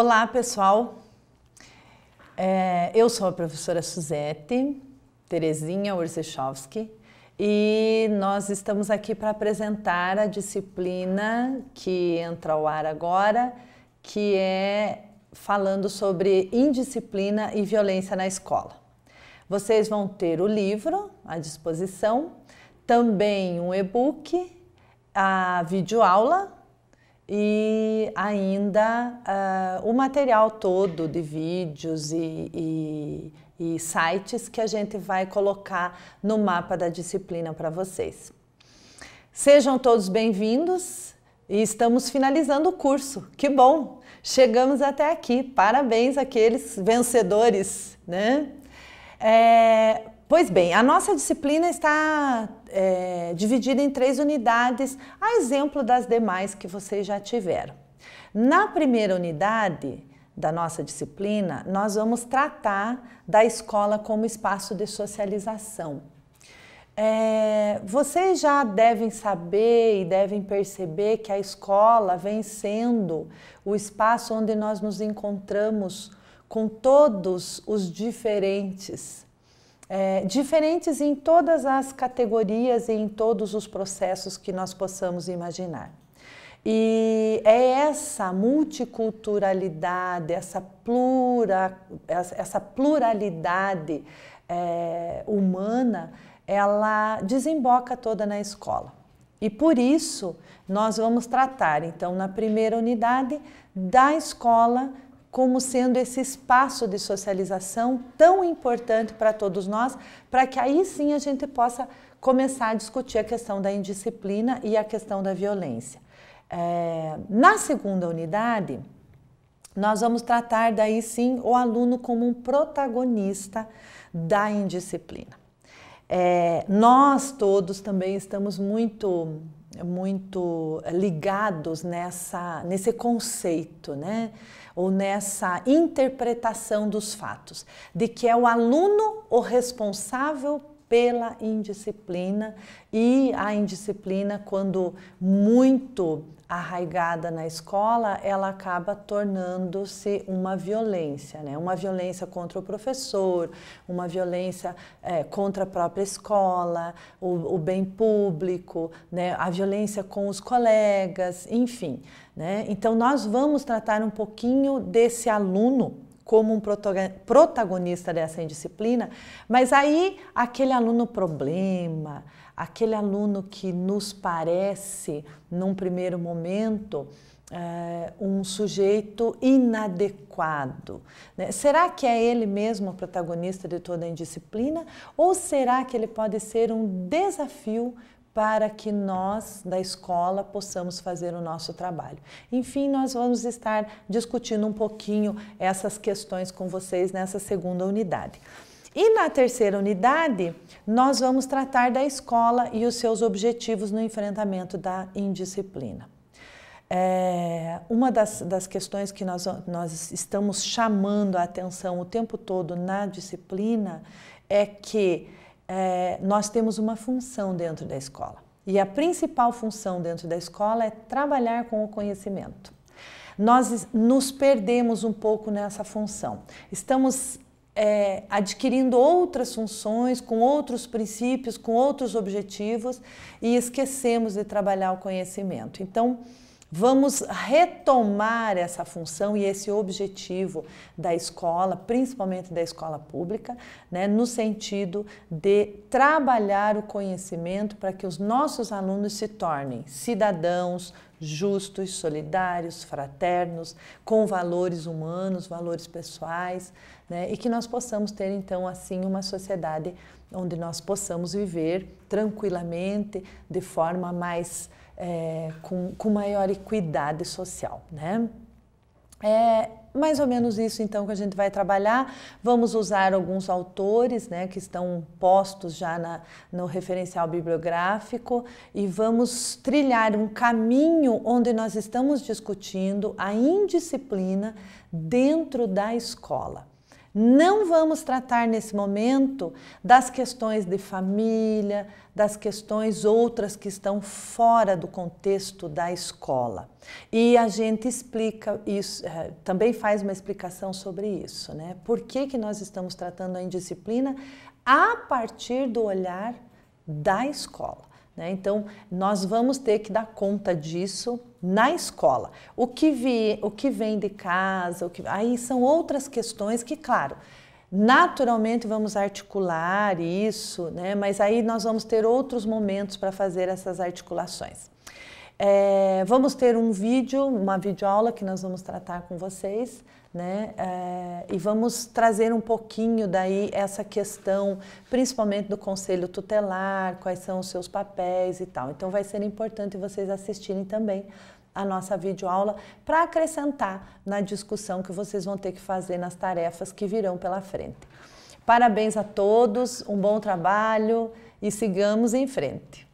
Olá, pessoal. É, eu sou a professora Suzete Terezinha Orzechowski e nós estamos aqui para apresentar a disciplina que entra ao ar agora, que é falando sobre indisciplina e violência na escola. Vocês vão ter o livro à disposição, também um e-book, a videoaula e ainda uh, o material todo de vídeos e, e, e, sites que a gente vai colocar no mapa da disciplina para vocês. Sejam todos bem-vindos e estamos finalizando o curso. Que bom! Chegamos até aqui. Parabéns àqueles vencedores, né? É, pois bem, a nossa disciplina está é, dividida em três unidades, a exemplo das demais que vocês já tiveram. Na primeira unidade da nossa disciplina, nós vamos tratar da escola como espaço de socialização. É, vocês já devem saber e devem perceber que a escola vem sendo o espaço onde nós nos encontramos com todos os diferentes é, diferentes em todas as categorias e em todos os processos que nós possamos imaginar. E é essa multiculturalidade, essa, plura, essa pluralidade é, humana, ela desemboca toda na escola. E por isso nós vamos tratar, então, na primeira unidade da escola como sendo esse espaço de socialização tão importante para todos nós, para que aí sim a gente possa começar a discutir a questão da indisciplina e a questão da violência. É, na segunda unidade, nós vamos tratar daí sim o aluno como um protagonista da indisciplina. É, nós todos também estamos muito muito eh, ligados nessa, nesse conceito, né? ou nessa interpretação dos fatos, de que é o aluno o responsável pela indisciplina e a indisciplina, quando muito arraigada na escola, ela acaba tornando-se uma violência, né? uma violência contra o professor, uma violência é, contra a própria escola, o, o bem público, né? a violência com os colegas, enfim. Né? Então, nós vamos tratar um pouquinho desse aluno como um protagonista dessa indisciplina, mas aí aquele aluno problema, aquele aluno que nos parece, num primeiro momento, é, um sujeito inadequado. Né? Será que é ele mesmo o protagonista de toda a indisciplina ou será que ele pode ser um desafio para que nós da escola possamos fazer o nosso trabalho. Enfim, nós vamos estar discutindo um pouquinho essas questões com vocês nessa segunda unidade. E na terceira unidade, nós vamos tratar da escola e os seus objetivos no enfrentamento da indisciplina. É, uma das, das, questões que nós, nós estamos chamando a atenção o tempo todo na disciplina é que é, nós temos uma função dentro da escola. E a principal função dentro da escola é trabalhar com o conhecimento. Nós nos perdemos um pouco nessa função. Estamos é, adquirindo outras funções, com outros princípios, com outros objetivos e esquecemos de trabalhar o conhecimento. Então, Vamos retomar essa função e esse objetivo da escola, principalmente da escola pública, né, no sentido de trabalhar o conhecimento para que os nossos alunos se tornem cidadãos justos, solidários, fraternos, com valores humanos, valores pessoais, né, e que nós possamos ter então assim uma sociedade onde nós possamos viver tranquilamente, de forma mais é, com, com maior equidade social, né? É mais ou menos isso então que a gente vai trabalhar. Vamos usar alguns autores né, que estão postos já na, no referencial bibliográfico e vamos trilhar um caminho onde nós estamos discutindo a indisciplina dentro da escola. Não vamos tratar nesse momento das questões de família, das questões outras que estão fora do contexto da escola. E a gente explica isso, eh, também faz uma explicação sobre isso, né? Por que, que nós estamos tratando a indisciplina a partir do olhar da escola. Né? Então, nós vamos ter que dar conta disso na escola. O que, vi, o que vem de casa, o que, aí são outras questões que, claro, naturalmente vamos articular isso, né? mas aí nós vamos ter outros momentos para fazer essas articulações. É, vamos ter um vídeo, uma videoaula que nós vamos tratar com vocês, né? É, e vamos trazer um pouquinho daí essa questão, principalmente do conselho tutelar, quais são os seus papéis e tal. Então vai ser importante vocês assistirem também a nossa videoaula para acrescentar na discussão que vocês vão ter que fazer nas tarefas que virão pela frente. Parabéns a todos, um bom trabalho e sigamos em frente.